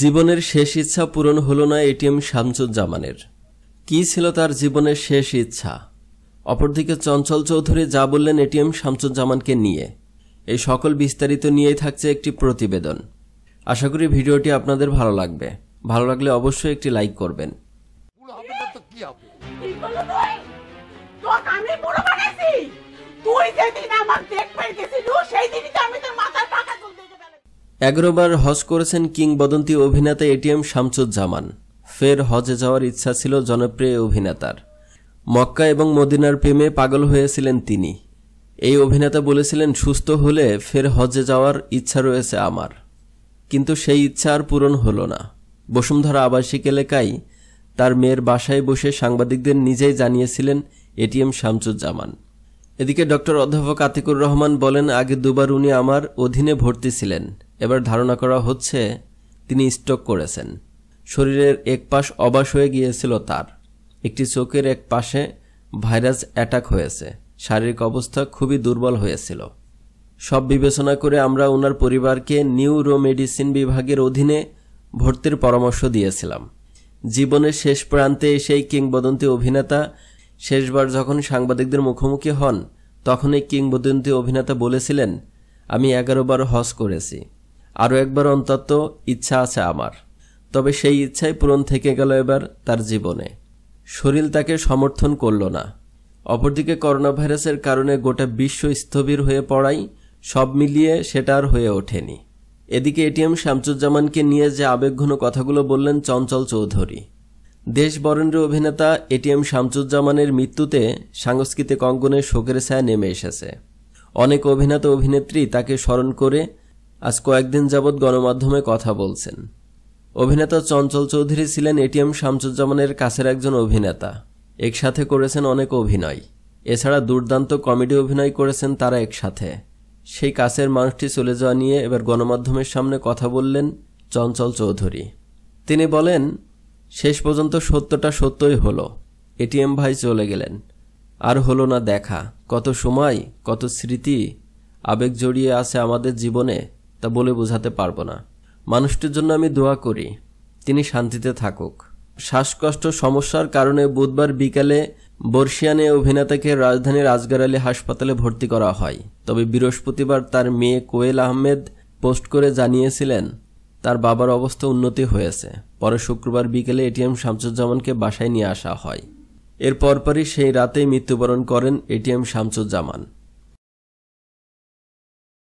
জীবনের শেষ ইচ্ছা পূরণ হলো না এটিএম শামসুজ্জামানের কি ছিল তার জীবনের শেষ ইচ্ছা অপরদিকে চঞ্চল চৌধুরী যা বললেন এটিএম শামসুজ্জামানকে নিয়ে এই সকল বিস্তারিত নিয়েই থাকছে একটি প্রতিবেদন আশা করি ভিডিওটি আপনাদের ভালো লাগবে ভালো লাগলে অবশ্যই একটি লাইক করবেন তুই যেদিন আমার এগারোবার হজ করেছেন কিংবদন্তি অভিনেতা এটিএম শামসুজ্জামান ফের হজে যাওয়ার ইচ্ছা ছিল জনপ্রিয় অভিনেতার মক্কা এবং মদিনার প্রেমে পাগল হয়েছিলেন তিনি এই অভিনেতা বলেছিলেন সুস্থ হলে ফের হজে যাওয়ার ইচ্ছা রয়েছে আমার কিন্তু সেই ইচ্ছা আর পূরণ হল না বসুন্ধরা আবাসিক এলাকায় তার মেয়ের বাসায় বসে সাংবাদিকদের নিজেই জানিয়েছিলেন এটিএম শামসুজ্জামান এদিকে ডক্টর অধ্যাপক আতিকুর রহমান বলেন আগে দুবার উনি আমার অধীনে ভর্তি ছিলেন এবার ধারণা করা হচ্ছে তিনি স্ট্রোক করেছেন শরীরের এক পাশ অবাস হয়ে গিয়েছিল তার একটি চোখের এক পাশে ভাইরাস অ্যাটাক হয়েছে শারীরিক অবস্থা খুবই দুর্বল হয়েছিল সব বিবেচনা করে আমরা ওনার পরিবারকে নিউরোমেডিসিন বিভাগের অধীনে ভর্তির পরামর্শ দিয়েছিলাম জীবনের শেষ প্রান্তে এসেই কিংবদন্তি অভিনেতা শেষবার যখন সাংবাদিকদের মুখোমুখি হন তখন এই কিংবদন্তি অভিনেতা বলেছিলেন আমি এগারো বার হজ করেছি আরও একবার অন্তত ইচ্ছা আছে আমার তবে সেই ইচ্ছাই পূরণ থেকে গেল এবার তার জীবনে শরীর তাকে সমর্থন করল না অপরদিকে করোনা ভাইরাসের কারণে গোটা বিশ্ব স্থবির হয়ে পড়াই সব মিলিয়ে সেটা আর হয়ে ওঠেনি এদিকে এটিএম শামসুজ্জামানকে নিয়ে যে আবেগঘন কথাগুলো বললেন চঞ্চল চৌধুরী দেশ বরেন্দ্র অভিনেতা এটিএম শামসুজ্জামানের মৃত্যুতে সাংস্কৃতিক অঙ্গনে শোকের ছায়া নেমে এসেছে অনেক অভিনেতা অভিনেত্রী তাকে স্মরণ করে আজ কয়েকদিন যাবৎ গণমাধ্যমে কথা বলছেন অভিনেতা চঞ্চল চৌধুরী ছিলেন এটিএম শামসুজ্জামানের কাছের একজন অভিনেতা একসাথে করেছেন অনেক অভিনয় এছাড়া দুর্দান্ত কমেডি অভিনয় করেছেন তারা একসাথে সেই কাছের মানুষটি চলে যাওয়া নিয়ে এবার গণমাধ্যমের সামনে কথা বললেন চঞ্চল চৌধুরী তিনি বলেন শেষ পর্যন্ত সত্যটা সত্যই হল এটিএম ভাই চলে গেলেন আর হলো না দেখা কত সময় কত স্মৃতি আবেগ জড়িয়ে আছে আমাদের জীবনে তা বলে বোঝাতে পারবো না মানুষটির জন্য আমি দোয়া করি তিনি শান্তিতে থাকুক শ্বাসকষ্ট সমস্যার কারণে বুধবার বিকালে বর্ষিয়ানে অভিনেতাকে রাজধানীর আজগারালি আলী হাসপাতালে ভর্তি করা হয় তবে বৃহস্পতিবার তার মেয়ে কোয়েল আহমেদ পোস্ট করে জানিয়েছিলেন তার বাবার অবস্থা উন্নতি হয়েছে পরে শুক্রবার বিকেলে এটিএম শামসুজ্জামানকে বাসায় নিয়ে আসা হয় এর পরপরই সেই রাতেই মৃত্যুবরণ করেন এটিএম শামসুজ্জামান